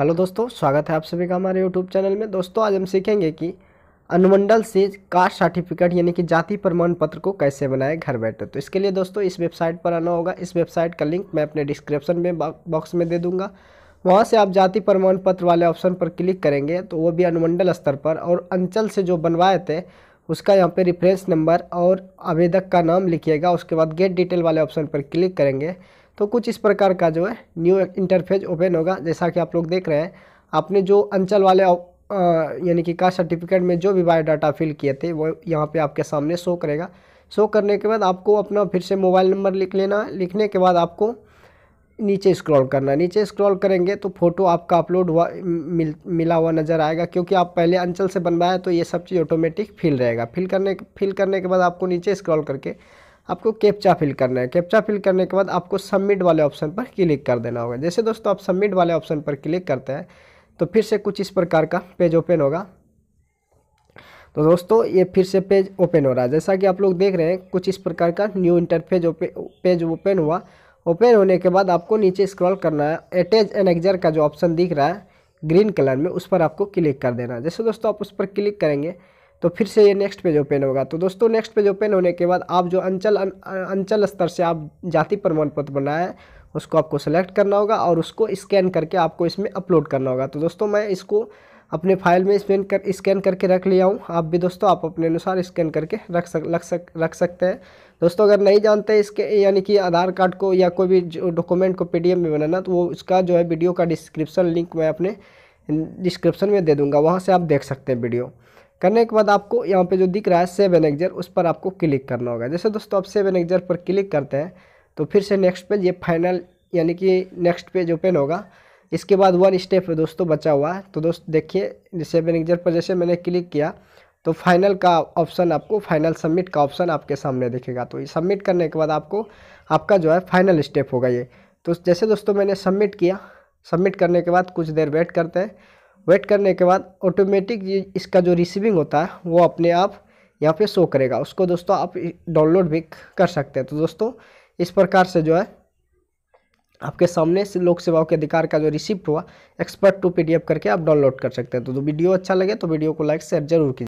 hello दोस्तों स्वागत है आप सभी का हमारे यूट्यूब चैनल में दोस्तों आज हम सीखेंगे कि अनुमंडल से कास्ट सर्टिफिकेट यानी कि जाति प्रमाण पत्र को कैसे बनाए घर बैठे तो इसके लिए दोस्तों इस वेबसाइट पर आना होगा इस वेबसाइट का लिंक मैं अपने डिस्क्रिप्शन में बॉक्स में दे दूंगा वहाँ से आप जाति प्रमाण पत्र वाले ऑप्शन पर क्लिक करेंगे तो वो भी अनुमंडल स्तर पर और अंचल से जो बनवाए थे उसका यहाँ पर रिफ्रेंस नंबर और आवेदक का नाम लिखिएगा उसके बाद गेट डिटेल वाले ऑप्शन पर क्लिक करेंगे तो कुछ इस प्रकार का जो है न्यू इंटरफेस ओपन होगा जैसा कि आप लोग देख रहे हैं आपने जो अंचल वाले यानी कि कास्ट सर्टिफिकेट में जो भी बायोडाटा फिल किए थे वो यहाँ पे आपके सामने शो करेगा शो करने के बाद आपको अपना फिर से मोबाइल नंबर लिख लेना लिखने के बाद आपको नीचे स्क्रॉल करना नीचे स्क्रॉल करेंगे तो फ़ोटो आपका अपलोड हुआ मिल मिला हुआ नज़र आएगा क्योंकि आप पहले अंचल से बनवाया तो ये सब चीज़ ऑटोमेटिक फिल रहेगा फिल करने फिल करने के बाद आपको नीचे स्क्रॉल करके आपको कैप्चा फिल करना है कैप्चा फिल करने के बाद आपको सबमिट वाले ऑप्शन पर क्लिक कर देना होगा जैसे दोस्तों आप सबमिट वाले ऑप्शन पर क्लिक करते हैं तो फिर से कुछ इस प्रकार का पेज ओपन होगा तो दोस्तों ये फिर से पेज ओपन हो रहा है जैसा कि आप लोग देख रहे हैं कुछ इस प्रकार का न्यू इंटरफेज पेज ओपन हुआ ओपन होने के बाद आपको नीचे स्क्रॉल करना है अटैच एनेक्जर का जो ऑप्शन दिख रहा है ग्रीन कलर में उस पर आपको क्लिक कर देना है जैसे दोस्तों आप उस पर क्लिक करेंगे तो फिर से ये नेक्स्ट पेज ओपन होगा तो दोस्तों नेक्स्ट पेज ओपन होने के बाद आप जो अंचल अं, अंचल स्तर से आप जाति प्रमाण पत्र बनाए उसको आपको सेलेक्ट करना होगा और उसको स्कैन करके आपको इसमें अपलोड करना होगा तो दोस्तों मैं इसको अपने फाइल में स्पेन कर स्कैन करके रख लिया हूँ आप भी दोस्तों आप अपने अनुसार स्कैन करके रख सक रख सक रख सकते हैं दोस्तों अगर नहीं जानते इसके यानी कि आधार कार्ड को या कोई भी डॉक्यूमेंट को पीडीएफ में बनाना तो वो उसका जो है वीडियो का डिस्क्रिप्शन लिंक मैं अपने डिस्क्रिप्शन में दे दूँगा वहाँ से आप देख सकते हैं वीडियो करने के बाद आपको यहाँ पे जो दिख रहा है सेव एनेक्जर उस पर आपको क्लिक करना होगा जैसे दोस्तों आप सेव एनेक्जर पर क्लिक करते हैं तो फिर से नेक्स्ट पेज ये फाइनल यानी कि नेक्स्ट पेज ओपन होगा इसके बाद वन स्टेप दोस्तों बचा हुआ है तो दोस्त देखिए सेव एनेक्जर पर जैसे मैंने क्लिक किया तो फाइनल का ऑप्शन आपको फाइनल सबमिट का ऑप्शन आपके सामने दिखेगा तो सबमिट करने के बाद आपको आपका जो है फाइनल स्टेप होगा ये तो जैसे दोस्तों मैंने सबमिट किया सबमिट करने के बाद कुछ देर वेट करते हैं वेट करने के बाद ऑटोमेटिक ये इसका जो रिसीविंग होता है वो अपने आप यहाँ पे शो करेगा उसको दोस्तों आप डाउनलोड भी कर सकते हैं तो दोस्तों इस प्रकार से जो है आपके सामने से लोक सेवाओं के अधिकार का जो रिसिप्ट हुआ एक्सपर्ट टू पीडीएफ करके आप डाउनलोड कर सकते हैं तो वीडियो अच्छा लगे तो वीडियो को लाइक शेयर जरूर कीजिए